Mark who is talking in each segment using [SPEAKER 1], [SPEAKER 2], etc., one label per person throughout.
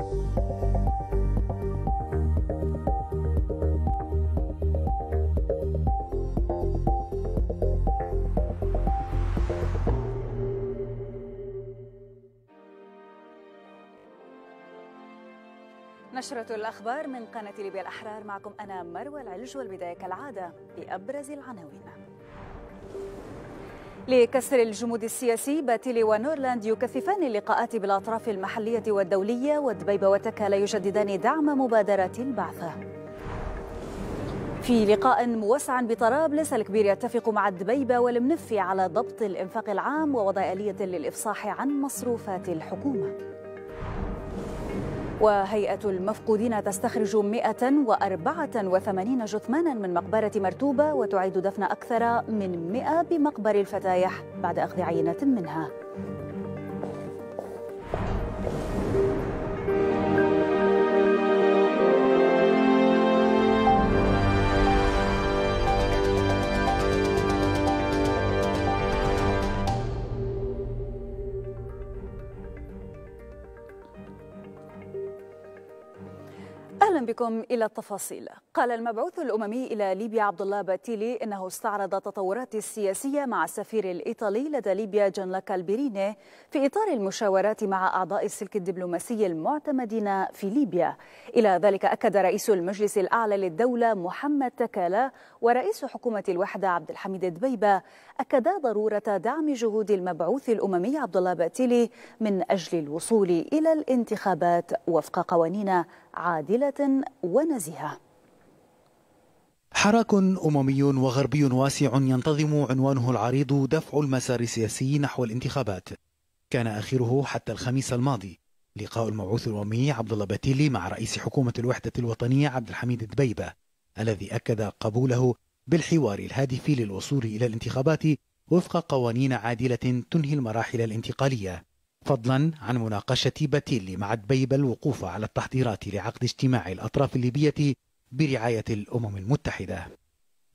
[SPEAKER 1] نشرة الأخبار من قناة ليبيا الأحرار معكم أنا مروى العلج والبداية كالعادة بأبرز العناوين لكسر الجمود السياسي باتيلي ونورلاند يكثفان اللقاءات بالأطراف المحلية والدولية ودبيب وتكالا يجددان دعم مبادرة البعثة في لقاء موسع بطرابلس الكبير يتفق مع الدبيبة والمنفي على ضبط الإنفاق العام ووضع آلية للإفصاح عن مصروفات الحكومة وهيئة المفقودين تستخرج 184 جثمانا من مقبرة مرتوبة وتعيد دفن أكثر من 100 بمقبر الفتايح بعد أخذ عينة منها بكم إلى التفاصيل قال المبعوث الأممي إلى ليبيا عبد الله باتيلي إنه استعرض التطورات السياسية مع السفير الإيطالي لدى ليبيا جانلاكا البيريني في إطار المشاورات مع أعضاء السلك الدبلوماسي المعتمدين في ليبيا إلى ذلك أكد رئيس المجلس الأعلى للدولة محمد تكالا ورئيس حكومة الوحدة عبد الحميد دبيبة أكدا ضرورة دعم جهود المبعوث الأممي عبد الله باتيلي من أجل الوصول إلى الانتخابات وفق قوانين عادلة ونزهه
[SPEAKER 2] حراك أممي وغربي واسع ينتظم عنوانه العريض دفع المسار السياسي نحو الانتخابات كان آخره حتى الخميس الماضي لقاء المبعوث الأممي عبد الله بتيلي مع رئيس حكومة الوحدة الوطنية عبد الحميد دبيبة الذي أكد قبوله بالحوار الهادف للوصول إلى الانتخابات وفق قوانين عادلة تنهي المراحل الانتقالية فضلا عن مناقشة باتيلي مع دبيب الوقوف على التحضيرات لعقد اجتماع الأطراف الليبية برعاية الأمم المتحدة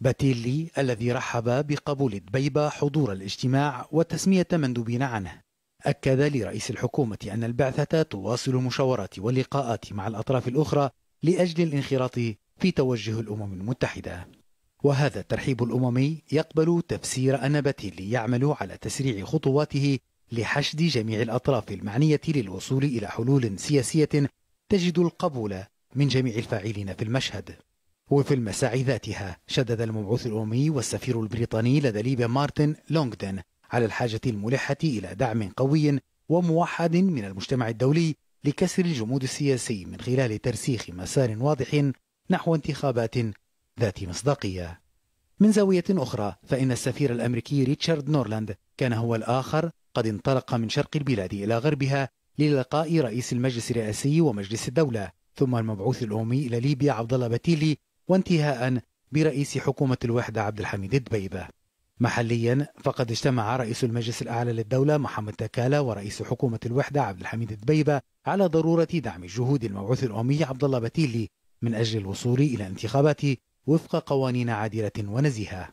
[SPEAKER 2] باتيلي الذي رحب بقبول دبيبة حضور الاجتماع وتسمية مندوبين عنه أكد لرئيس الحكومة أن البعثة تواصل المشاورات واللقاءات مع الأطراف الأخرى لأجل الانخراط في توجه الأمم المتحدة وهذا الترحيب الأممي يقبل تفسير أن باتيلي يعمل على تسريع خطواته لحشد جميع الأطراف المعنية للوصول إلى حلول سياسية تجد القبول من جميع الفاعلين في المشهد وفي المساعي ذاتها شدد المبعوث الأممي والسفير البريطاني لدى ليبيا مارتن لونغدن على الحاجة الملحة إلى دعم قوي وموحد من المجتمع الدولي لكسر الجمود السياسي من خلال ترسيخ مسار واضح نحو انتخابات ذات مصداقية من زاوية أخرى فإن السفير الأمريكي ريتشارد نورلاند كان هو الآخر قد انطلق من شرق البلاد إلى غربها للقاء رئيس المجلس الرئاسي ومجلس الدولة ثم المبعوث الأممي إلى ليبيا عبد الله بتيلي وانتهاء برئيس حكومة الوحدة عبد الحميد الدبيبة محليا فقد اجتمع رئيس المجلس الأعلى للدولة محمد تكالا ورئيس حكومة الوحدة عبد الحميد الدبيبة على ضرورة دعم جهود المبعوث الأممي عبد الله بتيلي من أجل الوصول إلى انتخابات وفق قوانين عادلة ونزيهة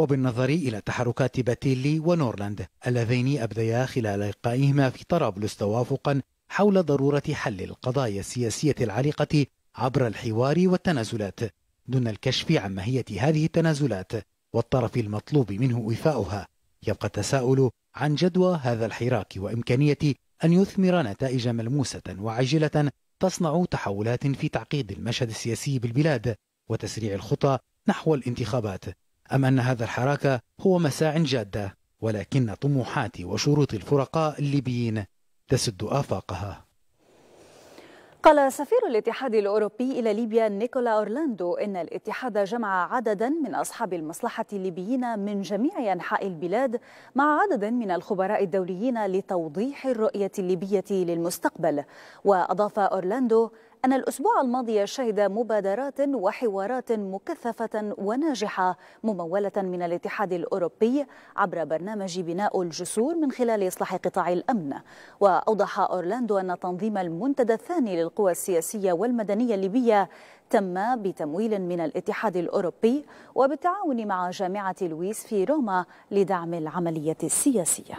[SPEAKER 2] وبالنظر إلى تحركات باتيلي ونورلاند اللذين أبديا خلال لقائهما في طرابلس توافقا حول ضرورة حل القضايا السياسية العريقة عبر الحوار والتنازلات دون الكشف عن ماهية هذه التنازلات والطرف المطلوب منه إيفاؤها يبقى التساؤل عن جدوى هذا الحراك وإمكانية أن يثمر نتائج ملموسة وعجلة تصنع تحولات في تعقيد المشهد السياسي بالبلاد وتسريع الخطى نحو الانتخابات أم أن هذا الحراك هو مساع جادة ولكن طموحات وشروط الفرقاء الليبيين تسد آفاقها
[SPEAKER 1] قال سفير الاتحاد الأوروبي إلى ليبيا نيكولا أورلاندو إن الاتحاد جمع عددا من أصحاب المصلحة الليبيين من جميع أنحاء البلاد مع عدد من الخبراء الدوليين لتوضيح الرؤية الليبية للمستقبل وأضاف أورلاندو أن الأسبوع الماضي شهد مبادرات وحوارات مكثفة وناجحة ممولة من الاتحاد الأوروبي عبر برنامج بناء الجسور من خلال إصلاح قطاع الأمن وأوضح أورلاندو أن تنظيم المنتدى الثاني للقوى السياسية والمدنية الليبية تم بتمويل من الاتحاد الأوروبي وبالتعاون مع جامعة لويس في روما لدعم العملية السياسية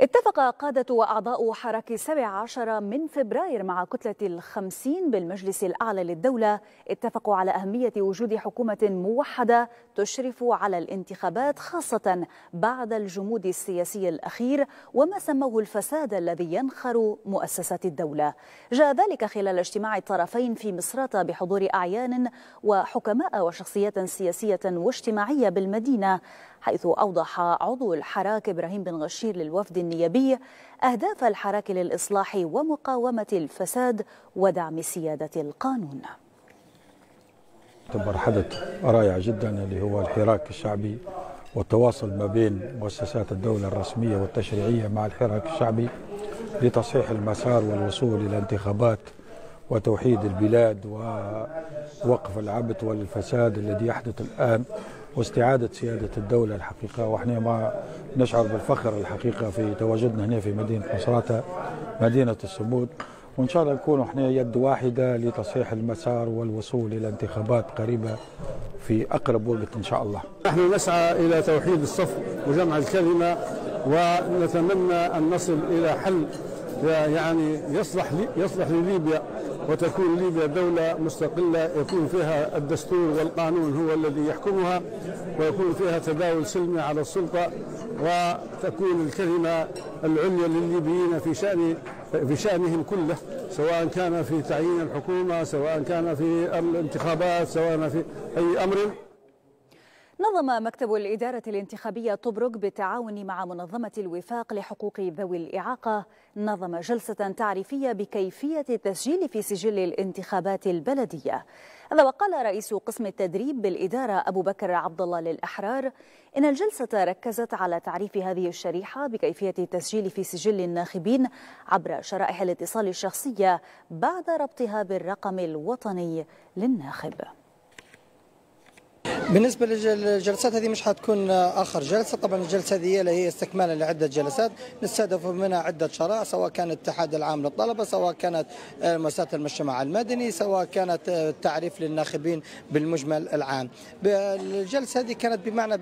[SPEAKER 1] اتفق قادة وأعضاء حراك 17 من فبراير مع كتلة الخمسين بالمجلس الأعلى للدولة اتفقوا على أهمية وجود حكومة موحدة تشرف على الانتخابات خاصة بعد الجمود السياسي الأخير وما سموه الفساد الذي ينخر مؤسسات الدولة جاء ذلك خلال اجتماع الطرفين في مصراتة بحضور أعيان وحكماء وشخصيات سياسية واجتماعية بالمدينة حيث أوضح عضو الحراك إبراهيم بن غشير للوفد النيابي أهداف الحراك للإصلاح ومقاومة الفساد ودعم سيادة القانون
[SPEAKER 3] يعتبر حدث رائع جدا اللي هو الحراك الشعبي والتواصل ما بين مؤسسات الدولة الرسمية والتشريعية مع الحراك الشعبي لتصحيح المسار والوصول إلى انتخابات وتوحيد البلاد ووقف العبث والفساد الذي يحدث الآن واستعادة سيادة الدولة الحقيقة وإحنا ما نشعر بالفخر الحقيقة في تواجدنا هنا في مدينة مصراتة مدينة الصمود وإن شاء الله نكون إحنا يد واحدة لتصحيح المسار والوصول إلى انتخابات قريبة في أقرب وقت إن شاء الله نحن نسعى إلى توحيد الصف وجمع الكلمة ونتمنى أن نصل إلى حل يعني يصلح لي يصلح لليبيا وتكون ليبيا دولة مستقلة يكون فيها الدستور والقانون هو الذي يحكمها ويكون فيها تداول سلمي على السلطة وتكون الكلمة العليا للليبيين في شأن في شأنهم كله سواء كان في تعيين الحكومة سواء كان في الانتخابات سواء في أي أمر
[SPEAKER 1] نظم مكتب الإدارة الانتخابية طبرق بالتعاون مع منظمة الوفاق لحقوق ذوي الإعاقة نظم جلسة تعريفية بكيفية التسجيل في سجل الانتخابات البلدية هذا وقال رئيس قسم التدريب بالإدارة أبو بكر عبد الله للأحرار إن الجلسة ركزت على تعريف هذه الشريحة بكيفية التسجيل في سجل الناخبين عبر شرائح الاتصال الشخصية بعد ربطها بالرقم الوطني للناخب
[SPEAKER 4] بالنسبه للجلسات هذه مش حتكون اخر جلسه طبعا الجلسه هذه هي استكمالا لعده جلسات نستهدف منها عده شرائح سواء كان الاتحاد العام للطلبه سواء كانت مؤسسات المجتمع المدني سواء كانت التعريف للناخبين بالمجمل العام الجلسه هذه كانت بمعنى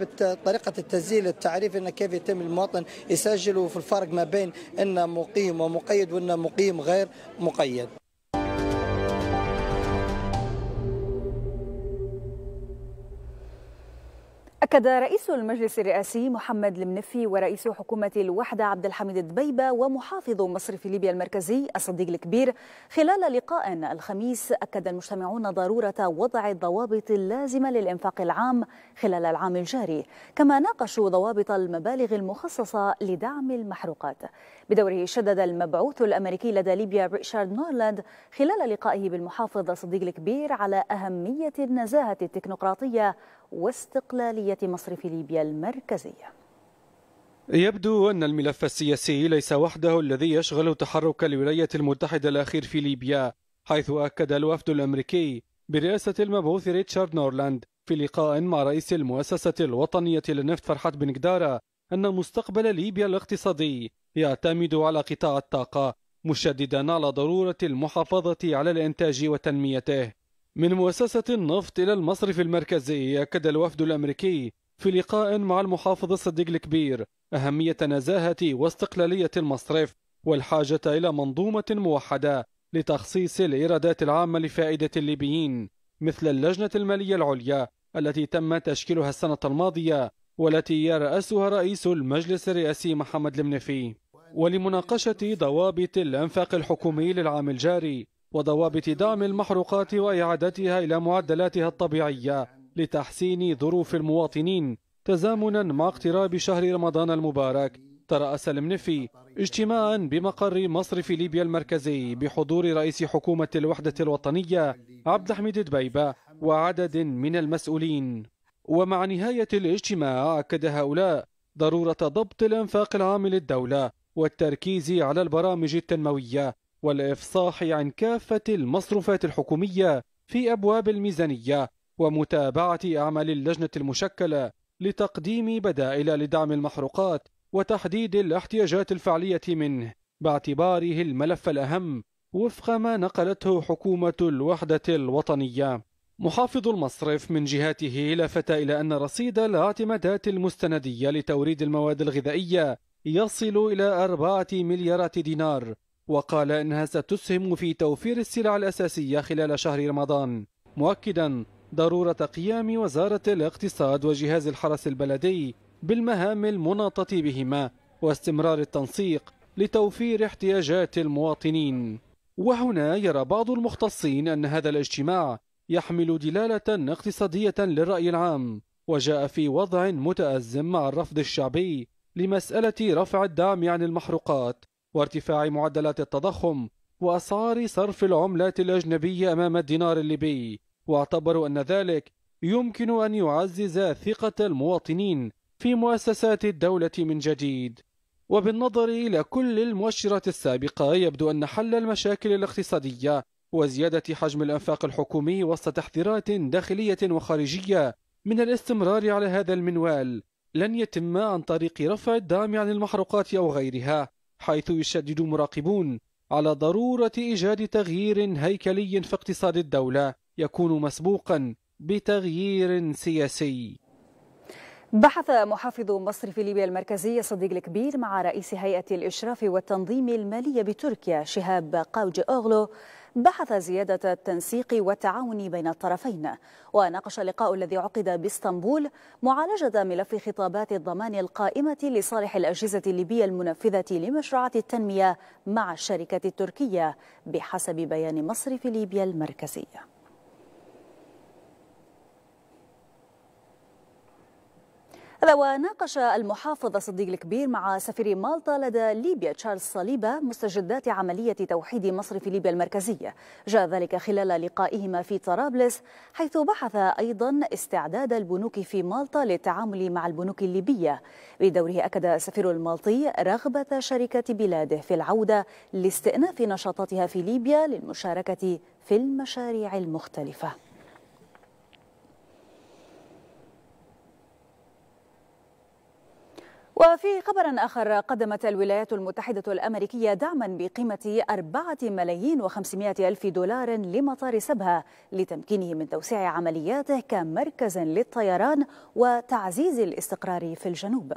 [SPEAKER 4] طريقه التسجيل التعريف ان كيف يتم المواطن يسجل في الفرق ما بين انه مقيم ومقيد وانه مقيم غير مقيد
[SPEAKER 1] أكد رئيس المجلس الرئاسي محمد المنفي ورئيس حكومة الوحدة عبد الحميد الدبيبة ومحافظ مصرف ليبيا المركزي الصديق الكبير خلال لقاء الخميس أكد المجتمعون ضرورة وضع الضوابط اللازمة للإنفاق العام خلال العام الجاري كما ناقشوا ضوابط المبالغ المخصصة لدعم المحروقات بدوره شدد المبعوث الأمريكي لدى ليبيا ريتشارد نورلاند خلال لقائه بالمحافظ الصديق الكبير على أهمية النزاهة التكنوقراطية واستقلالية مصرف ليبيا المركزية
[SPEAKER 3] يبدو أن الملف السياسي ليس وحده الذي يشغل تحرك الولايات المتحدة الأخير في ليبيا حيث أكد الوفد الأمريكي برئاسة المبعوث ريتشارد نورلاند في لقاء مع رئيس المؤسسة الوطنية للنفط فرحات بن قدارة أن مستقبل ليبيا الاقتصادي يعتمد على قطاع الطاقة مشددا على ضرورة المحافظة على الإنتاج وتنميته من مؤسسة النفط إلى المصرف المركزي أكد الوفد الأمريكي في لقاء مع المحافظ الصديق الكبير أهمية نزاهة واستقلالية المصرف والحاجة إلى منظومة موحدة لتخصيص الإيرادات العامة لفائدة الليبيين مثل اللجنة المالية العليا التي تم تشكيلها السنة الماضية والتي يرأسها رئيس المجلس الرئاسي محمد المنفي ولمناقشة ضوابط الأنفاق الحكومي للعام الجاري وضوابط دعم المحروقات وإعادتها إلى معدلاتها الطبيعية لتحسين ظروف المواطنين تزامنا مع اقتراب شهر رمضان المبارك ترأس المنفي اجتماعا بمقر مصرف ليبيا المركزي بحضور رئيس حكومة الوحدة الوطنية عبد الحميد دبيبة وعدد من المسؤولين ومع نهاية الاجتماع أكد هؤلاء ضرورة ضبط الأنفاق العام للدولة والتركيز على البرامج التنموية والإفصاح عن كافة المصروفات الحكومية في أبواب الميزانية ومتابعة أعمال اللجنة المشكلة لتقديم بدائل لدعم المحروقات وتحديد الاحتياجات الفعلية منه باعتباره الملف الأهم وفق ما نقلته حكومة الوحدة الوطنية محافظ المصرف من جهاته لفت إلى أن رصيد الاعتمادات المستندية لتوريد المواد الغذائية يصل إلى أربعة مليارات دينار وقال إنها ستسهم في توفير السلع الأساسية خلال شهر رمضان مؤكدا ضرورة قيام وزارة الاقتصاد وجهاز الحرس البلدي بالمهام المناطة بهما واستمرار التنسيق لتوفير احتياجات المواطنين وهنا يرى بعض المختصين أن هذا الاجتماع يحمل دلالة اقتصادية للرأي العام وجاء في وضع متأزم مع الرفض الشعبي لمسألة رفع الدعم عن المحروقات وارتفاع معدلات التضخم وأسعار صرف العملات الأجنبية أمام الدينار الليبي واعتبروا أن ذلك يمكن أن يعزز ثقة المواطنين في مؤسسات الدولة من جديد وبالنظر إلى كل المؤشرات السابقة يبدو أن حل المشاكل الاقتصادية وزيادة حجم الأنفاق الحكومي وسط تحذيرات داخلية وخارجية من الاستمرار على هذا المنوال لن يتم عن طريق رفع الدعم عن المحروقات أو غيرها حيث يشدد مراقبون على ضرورة إيجاد تغيير هيكلي في اقتصاد الدولة يكون مسبوقا بتغيير سياسي
[SPEAKER 1] بحث محافظ مصر في ليبيا المركزية صديق الكبير مع رئيس هيئة الإشراف والتنظيم المالية بتركيا شهاب قاوج أغلو بحث زيادة التنسيق والتعاون بين الطرفين وناقش اللقاء الذي عقد باسطنبول معالجة ملف خطابات الضمان القائمة لصالح الأجهزة الليبية المنفذة لمشروعات التنمية مع الشركة التركية بحسب بيان مصرف ليبيا المركزية هذا وناقش المحافظ صديق الكبير مع سفير مالطا لدى ليبيا تشارلز صليبة مستجدات عملية توحيد مصرف ليبيا المركزية جاء ذلك خلال لقائهما في طرابلس حيث بحث أيضا استعداد البنوك في مالطا للتعامل مع البنوك الليبية بدوره أكد السفير المالطي رغبة شركة بلاده في العودة لاستئناف نشاطاتها في ليبيا للمشاركة في المشاريع المختلفة وفي خبر آخر قدمت الولايات المتحدة الأمريكية دعما بقيمة 4 ملايين و500 ألف دولار لمطار سبها لتمكينه من توسيع عملياته كمركز للطيران وتعزيز الاستقرار في الجنوب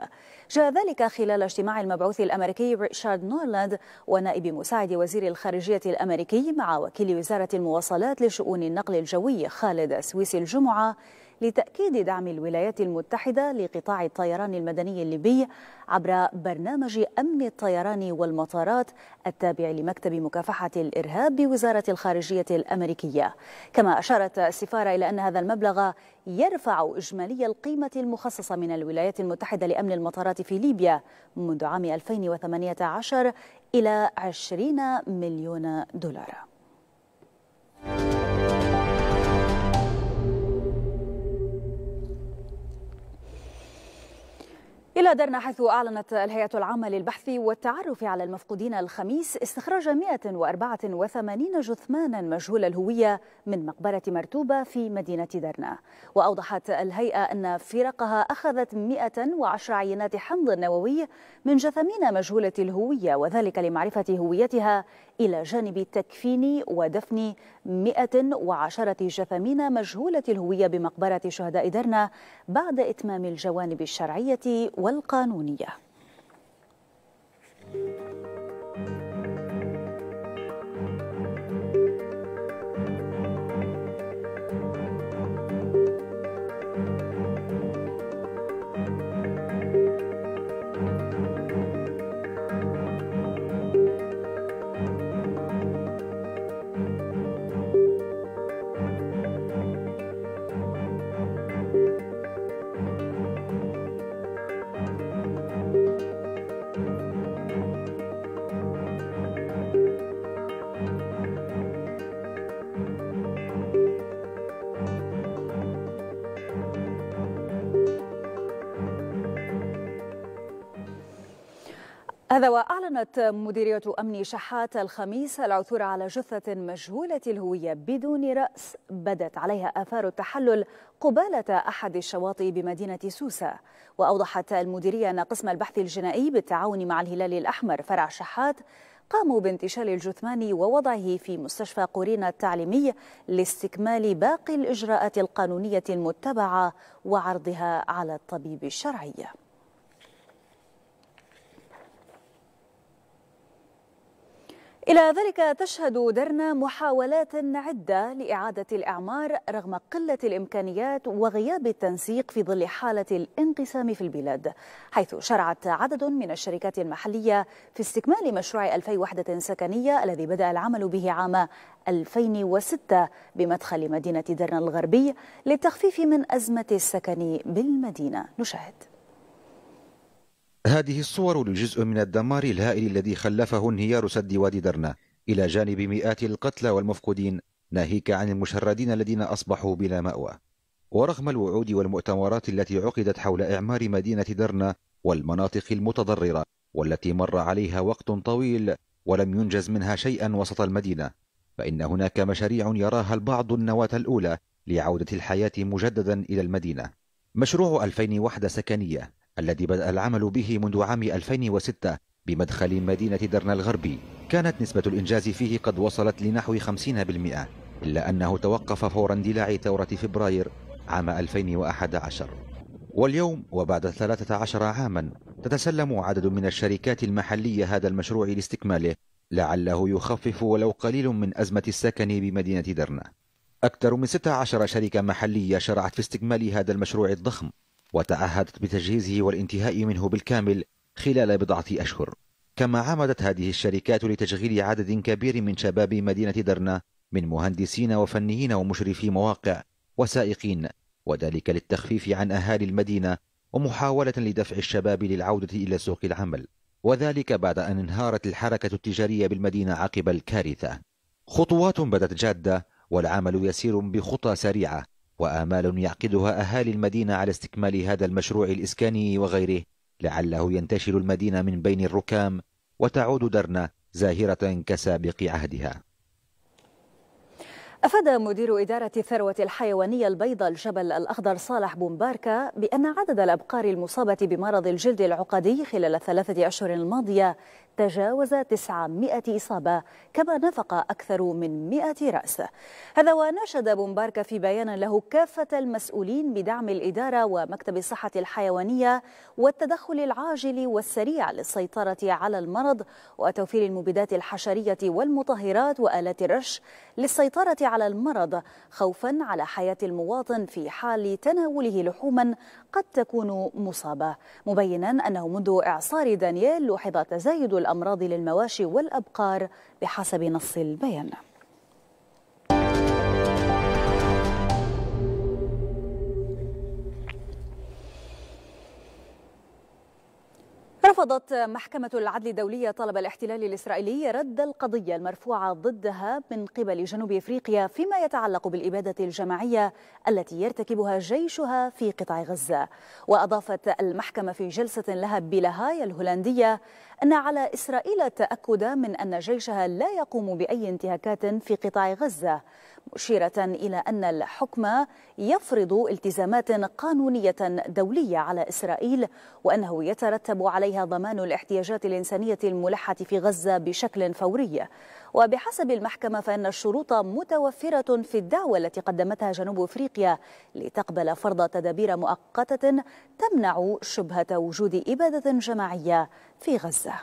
[SPEAKER 1] جاء ذلك خلال اجتماع المبعوث الأمريكي ريتشارد نورلاند ونائب مساعد وزير الخارجية الأمريكي مع وكيل وزارة المواصلات لشؤون النقل الجوي خالد سويسي الجمعة لتأكيد دعم الولايات المتحدة لقطاع الطيران المدني الليبي عبر برنامج أمن الطيران والمطارات التابع لمكتب مكافحة الإرهاب بوزارة الخارجية الأمريكية كما أشارت السفارة إلى أن هذا المبلغ يرفع إجمالي القيمة المخصصة من الولايات المتحدة لأمن المطارات في ليبيا منذ عام 2018 إلى 20 مليون دولار إلى درنا حيث أعلنت الهيئة العامة للبحث والتعرف على المفقودين الخميس استخراج 184 جثمانا مجهول الهوية من مقبرة مرتوبة في مدينة درنا وأوضحت الهيئة أن فرقها أخذت 110 عينات حمض نووي من جثمين مجهولة الهوية وذلك لمعرفة هويتها إلى جانب تكفين ودفن 110 جثمين مجهولة الهوية بمقبرة شهداء درنا بعد إتمام الجوانب الشرعية والقانونية. هذا وأعلنت مديرية أمن شحات الخميس العثور على جثة مجهولة الهوية بدون رأس بدت عليها آثار التحلل قبالة أحد الشواطئ بمدينة سوسة وأوضحت المديرية أن قسم البحث الجنائي بالتعاون مع الهلال الأحمر فرع شحات قاموا بانتشال الجثمان ووضعه في مستشفى قورينا التعليمي لاستكمال باقي الإجراءات القانونية المتبعة وعرضها على الطبيب الشرعي إلى ذلك تشهد درنا محاولات عدة لإعادة الإعمار رغم قلة الإمكانيات وغياب التنسيق في ظل حالة الانقسام في البلاد حيث شرعت عدد من الشركات المحلية في استكمال مشروع 2000 وحدة سكنية الذي بدأ العمل به عام 2006 بمدخل مدينة درنا الغربي للتخفيف من أزمة السكن بالمدينة نشاهد
[SPEAKER 4] هذه الصور لجزء من الدمار الهائل الذي خلفه انهيار سد وادي درنا إلى جانب مئات القتلى والمفقودين ناهيك عن المشردين الذين أصبحوا بلا مأوى ورغم الوعود والمؤتمرات التي عقدت حول إعمار مدينة درنا والمناطق المتضررة والتي مر عليها وقت طويل ولم ينجز منها شيئا وسط المدينة فإن هناك مشاريع يراها البعض النواة الأولى لعودة الحياة مجددا إلى المدينة مشروع 2000 وحدة سكنية الذي بدأ العمل به منذ عام 2006 بمدخل مدينة درنا الغربي كانت نسبة الإنجاز فيه قد وصلت لنحو 50% إلا أنه توقف فور اندلاع ثورة فبراير عام 2011 واليوم وبعد 13 عاما تتسلم عدد من الشركات المحلية هذا المشروع لاستكماله لعله يخفف ولو قليل من أزمة السكن بمدينة درنا أكثر من 16 شركة محلية شرعت في استكمال هذا المشروع الضخم وتعهدت بتجهيزه والانتهاء منه بالكامل خلال بضعة أشهر كما عمدت هذه الشركات لتشغيل عدد كبير من شباب مدينة درنا من مهندسين وفنيين ومشرفي مواقع وسائقين وذلك للتخفيف عن أهالي المدينة ومحاولة لدفع الشباب للعودة إلى سوق العمل وذلك بعد أن انهارت الحركة التجارية بالمدينة عقب الكارثة خطوات بدت جادة والعمل يسير بخطى سريعة وآمال يعقدها أهالي المدينة على استكمال هذا المشروع الإسكاني وغيره لعله ينتشل المدينة من بين الركام وتعود درنا زاهرة كسابق عهدها
[SPEAKER 1] أفاد مدير إدارة الثروة الحيوانية البيضاء الجبل الأخضر صالح بومباركا بأن عدد الأبقار المصابة بمرض الجلد العقدي خلال الثلاثة أشهر الماضية تجاوز 900 إصابة كما نفق أكثر من 100 رأس هذا وناشد بومبارك في بيان له كافة المسؤولين بدعم الإدارة ومكتب الصحة الحيوانية والتدخل العاجل والسريع للسيطرة على المرض وتوفير المبيدات الحشرية والمطهرات وآلات الرش للسيطرة على المرض خوفا على حياة المواطن في حال تناوله لحوما قد تكون مصابة مبينا أنه منذ إعصار دانييل لوحظ تزايد الأمراض للمواشي والأبقار بحسب نص البيان رفضت محكمة العدل الدولية طلب الاحتلال الإسرائيلي رد القضية المرفوعة ضدها من قبل جنوب إفريقيا فيما يتعلق بالإبادة الجماعية التي يرتكبها جيشها في قطاع غزة وأضافت المحكمة في جلسة لها بلاهاي الهولندية أن على إسرائيل التأكد من أن جيشها لا يقوم بأي انتهاكات في قطاع غزة مشيرة إلى أن الحكم يفرض التزامات قانونية دولية على إسرائيل وأنه يترتب عليها ضمان الاحتياجات الإنسانية الملحة في غزة بشكل فوري وبحسب المحكمة فإن الشروط متوفرة في الدعوة التي قدمتها جنوب أفريقيا لتقبل فرض تدابير مؤقتة تمنع شبهة وجود إبادة جماعية في غزة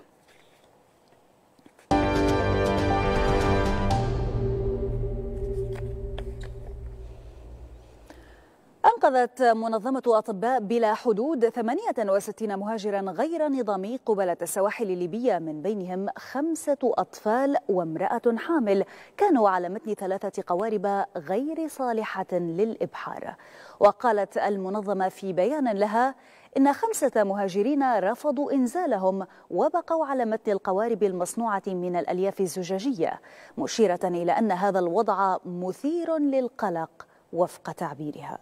[SPEAKER 1] أنقذت منظمة أطباء بلا حدود 68 مهاجرا غير نظامي قبالة السواحل الليبية من بينهم خمسة أطفال وامرأة حامل كانوا على متن ثلاثة قوارب غير صالحة للإبحار وقالت المنظمة في بيان لها إن خمسة مهاجرين رفضوا إنزالهم وبقوا على متن القوارب المصنوعة من الألياف الزجاجية مشيرة إلى أن هذا الوضع مثير للقلق وفق تعبيرها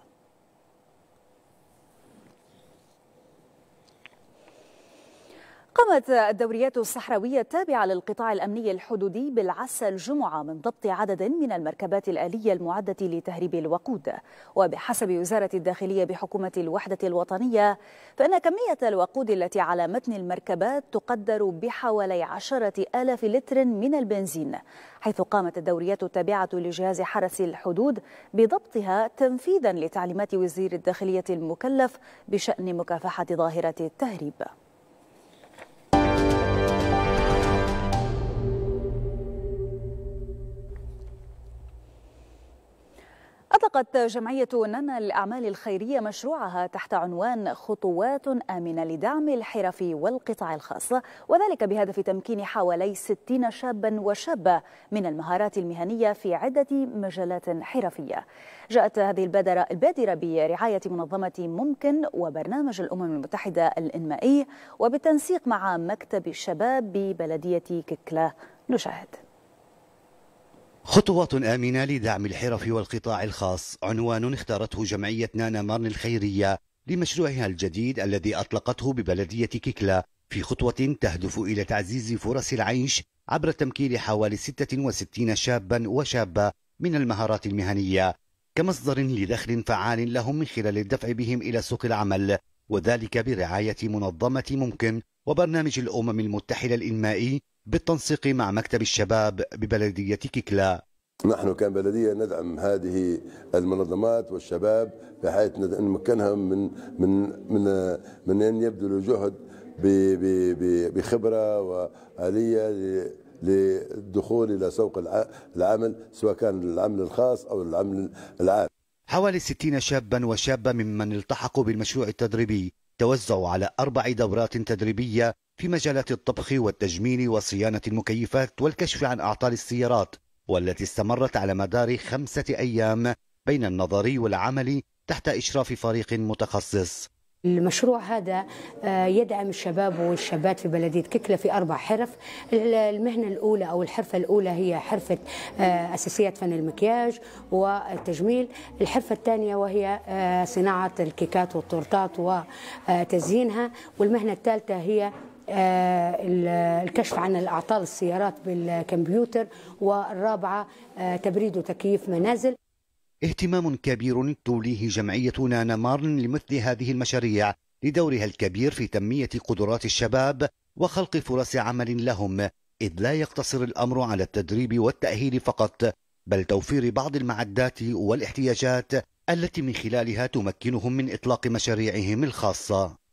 [SPEAKER 1] قامت الدوريات الصحراوية التابعة للقطاع الأمني الحدودي بالعسى الجمعة من ضبط عدد من المركبات الآلية المعدة لتهريب الوقود وبحسب وزارة الداخلية بحكومة الوحدة الوطنية فإن كمية الوقود التي على متن المركبات تقدر بحوالي عشرة آلاف لتر من البنزين حيث قامت الدوريات التابعة لجهاز حرس الحدود بضبطها تنفيذا لتعليمات وزير الداخلية المكلف بشأن مكافحة ظاهرة التهريب أطلقت جمعية نانا للأعمال الخيرية مشروعها تحت عنوان خطوات آمنة لدعم الحرف والقطاع الخاص وذلك بهدف تمكين حوالي 60 شابا وشابة من المهارات المهنية في عدة مجالات حرفية جاءت هذه البادرة, البادرة برعاية منظمة ممكن وبرنامج الأمم المتحدة الإنمائي وبالتنسيق مع مكتب الشباب ببلدية كيكلا نشاهد
[SPEAKER 5] خطوات آمنة لدعم الحرف والقطاع الخاص عنوان اختارته جمعية نانا مارن الخيرية لمشروعها الجديد الذي أطلقته ببلدية كيكلا في خطوة تهدف إلى تعزيز فرص العيش عبر تمكين حوالي 66 شابا وشابة من المهارات المهنية كمصدر لدخل فعال لهم من خلال الدفع بهم إلى سوق العمل وذلك برعاية منظمة ممكن وبرنامج الأمم المتحدة الإنمائي بالتنسيق مع مكتب الشباب ببلدية كيكلا
[SPEAKER 2] نحن كبلديه ندعم هذه المنظمات والشباب بحيث نمكنهم من من من من ان يبذلوا جهد بخبره واليه للدخول الى سوق العمل سواء كان العمل الخاص او العمل العام.
[SPEAKER 5] حوالي 60 شابا وشابه ممن التحقوا بالمشروع التدريبي توزعوا على اربع دورات تدريبيه في مجالات الطبخ والتجميل وصيانة المكيفات والكشف عن أعطال السيارات والتي استمرت على مدار خمسة أيام بين النظري والعملي تحت إشراف فريق متخصص
[SPEAKER 1] المشروع هذا آه، يدعم الشباب والشابات في بلدية ككلة في أربع حرف المهنة الأولى أو الحرفة الأولى هي حرفة آه، أساسيات فن المكياج والتجميل الحرفة الثانية وهي آه، صناعة الكيكات والتورتات وتزيينها والمهنة الثالثة هي آه، الكشف عن الأعطال السيارات بالكمبيوتر والرابعة آه، تبريد وتكييف منازل
[SPEAKER 5] اهتمام كبير توليه جمعية نانا مارن لمثل هذه المشاريع لدورها الكبير في تنمية قدرات الشباب وخلق فرص عمل لهم إذ لا يقتصر الأمر على التدريب والتأهيل فقط بل توفير بعض المعدات والاحتياجات التي من خلالها تمكنهم من إطلاق مشاريعهم الخاصة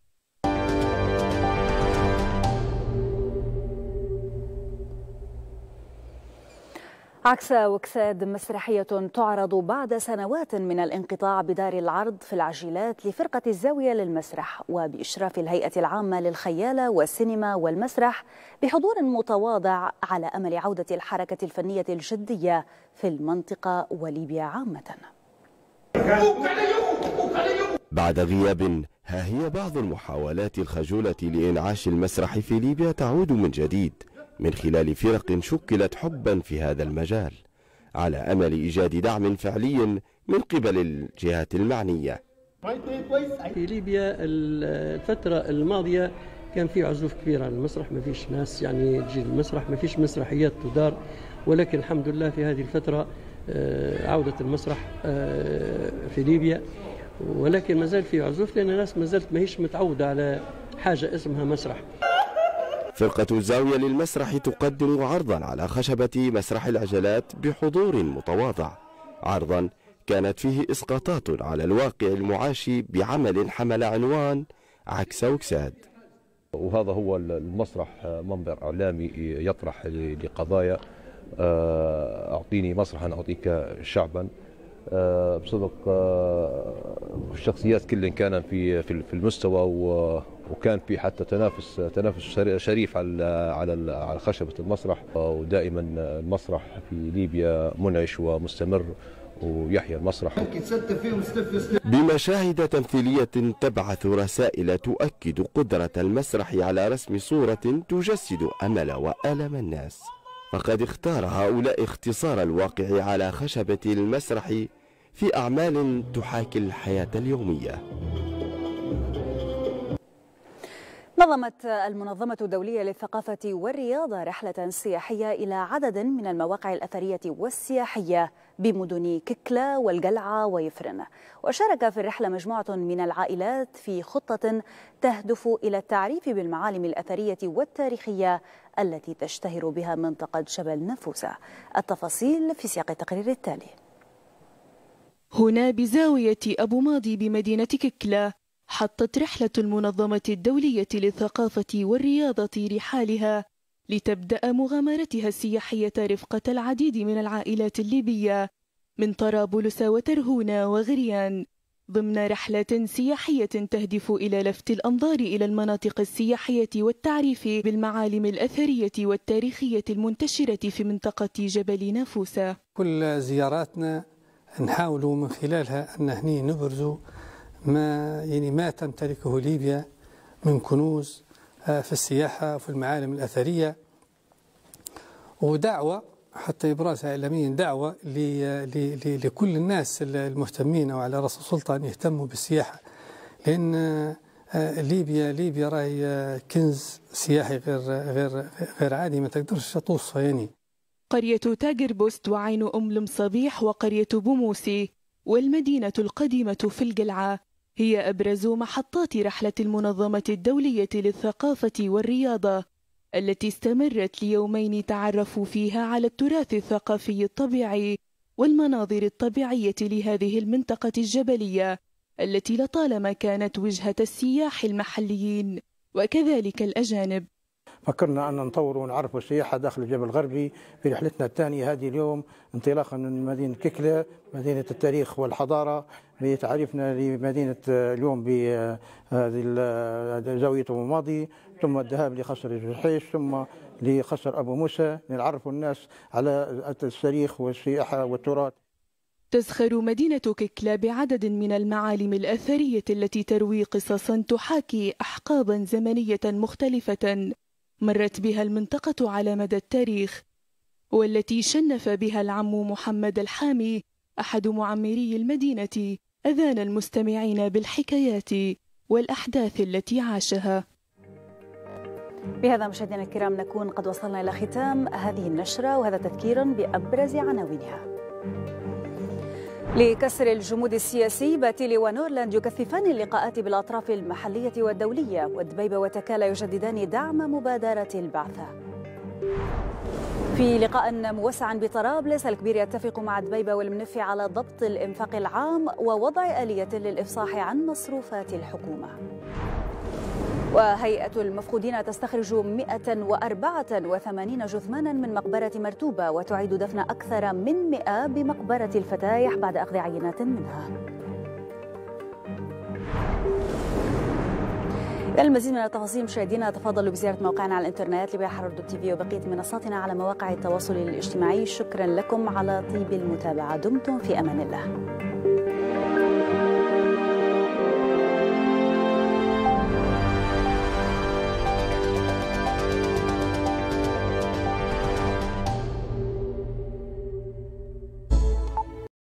[SPEAKER 1] عكس وكساد مسرحية تعرض بعد سنوات من الانقطاع بدار العرض في العجيلات لفرقة الزاوية للمسرح وبإشراف الهيئة العامة للخيالة والسينما والمسرح بحضور متواضع على أمل عودة الحركة الفنية الجدية في المنطقة وليبيا عامة
[SPEAKER 5] بعد غياب
[SPEAKER 4] ها هي بعض المحاولات الخجولة لإنعاش المسرح في ليبيا تعود من جديد من خلال فرق شكلت حبا في هذا المجال على امل ايجاد دعم فعلي من قبل الجهات المعنيه.
[SPEAKER 6] في ليبيا
[SPEAKER 3] الفتره الماضيه كان في عزوف كبير على المسرح ما فيش ناس يعني تجي المسرح ما فيش مسرحيات تدار ولكن الحمد لله في هذه الفتره آه، عوده المسرح آه، في ليبيا ولكن ما زال في عزوف لان الناس ما زالت ما هيش متعوده على حاجه اسمها مسرح.
[SPEAKER 2] فرقة الزاوية
[SPEAKER 4] للمسرح تقدم عرضا على خشبة مسرح العجلات بحضور متواضع عرضا كانت فيه إسقاطات على الواقع المعاشي بعمل حمل عنوان عكس وكساد وهذا هو المسرح منبر إعلامي يطرح لقضايا آه، أعطيني مسرحا أعطيك شعبا آه، بصدق الشخصيات آه، كلن كانوا في في المستوى و وكان في حتى تنافس تنافس شريف على على على خشبه المسرح ودائما المسرح في ليبيا منعش ومستمر ويحيى المسرح بمشاهد تمثيلية تبعث رسائل تؤكد قدرة المسرح على رسم صورة تجسد أمل وآلم الناس فقد اختار هؤلاء اختصار الواقع على خشبة المسرح في أعمال تحاكي الحياة اليومية
[SPEAKER 1] نظمت المنظمة الدولية للثقافة والرياضة رحلة سياحية إلى عدد من المواقع الأثرية والسياحية بمدن ككلا والقلعة ويفرن وشارك في الرحلة مجموعة من العائلات في خطة تهدف إلى التعريف بالمعالم الأثرية والتاريخية التي تشتهر بها منطقة جبل نفوسة التفاصيل في سياق التقرير التالي
[SPEAKER 6] هنا بزاوية أبو ماضي بمدينة ككلا حطت رحلة المنظمة الدولية للثقافة والرياضة رحالها لتبدأ مغامرتها السياحية رفقة العديد من العائلات الليبية من طرابلس وترهونة وغريان ضمن رحلة سياحية تهدف إلى لفت الأنظار إلى المناطق السياحية والتعريف بالمعالم الأثرية والتاريخية المنتشرة في منطقة جبل نافوسة
[SPEAKER 3] كل زياراتنا نحاول من خلالها أن هني نبرزوا ما يعني ما تمتلكه ليبيا من كنوز آه، في السياحة في المعالم الأثرية ودعوة حتى إبراز إعلاميا دعوة لكل الناس المهتمين أو على رأس السلطة أن يهتموا بالسياحة لأن آه، ليبيا ليبيا راهي آه، كنز سياحي غير غير غير عادي ما تقدرش توصفه يعني
[SPEAKER 6] قرية تاجر بوست وعين أم لمصبيح وقرية بوموسي والمدينة القديمة في القلعة هي أبرز محطات رحلة المنظمة الدولية للثقافة والرياضة التي استمرت ليومين تعرفوا فيها على التراث الثقافي الطبيعي والمناظر الطبيعية لهذه المنطقة الجبلية التي لطالما كانت وجهة السياح المحليين وكذلك الأجانب
[SPEAKER 2] فكرنا أن نطور ونعرفوا السياحة داخل الجبل الغربي في رحلتنا الثانية هذه اليوم انطلاقا من مدينة ككلة مدينة التاريخ والحضارة بتعريفنا لمدينة آه، اليوم بزاوية آه، آه، الماضي ثم الذهاب لقصر الجحيش ثم لقصر أبو موسى لنعرفوا الناس على التاريخ والسياحة والتراث
[SPEAKER 6] تزخر مدينة ككلا بعدد من المعالم الأثرية التي تروي قصصا تحاكي أحقابا زمنية مختلفة مرت بها المنطقة على مدى التاريخ والتي شنف بها العم محمد الحامي أحد معمري المدينة أذان المستمعين بالحكايات والأحداث التي عاشها
[SPEAKER 1] بهذا مشاهدينا الكرام نكون قد وصلنا إلى ختام هذه النشرة وهذا تذكير بأبرز عناوينها لكسر الجمود السياسي باتيلي ونورلاند يكثفان اللقاءات بالأطراف المحلية والدولية ودبيبة وتكالا يجددان دعم مبادرة البعثة في لقاء موسع بطرابلس الكبير يتفق مع دبيبة والمنفي على ضبط الإنفاق العام ووضع آلية للإفصاح عن مصروفات الحكومة وهيئة المفقودين تستخرج 184 جثمانا من مقبرة مرتوبة وتعيد دفن أكثر من 100 بمقبرة الفتايح بعد أخذ عينات منها المزيد من التفاصيل مشاهدينا تفضلوا بزياره موقعنا على الانترنت لبحر دوت تي في وبقيه منصاتنا على مواقع التواصل الاجتماعي شكرا لكم على طيب المتابعه دمتم في امان الله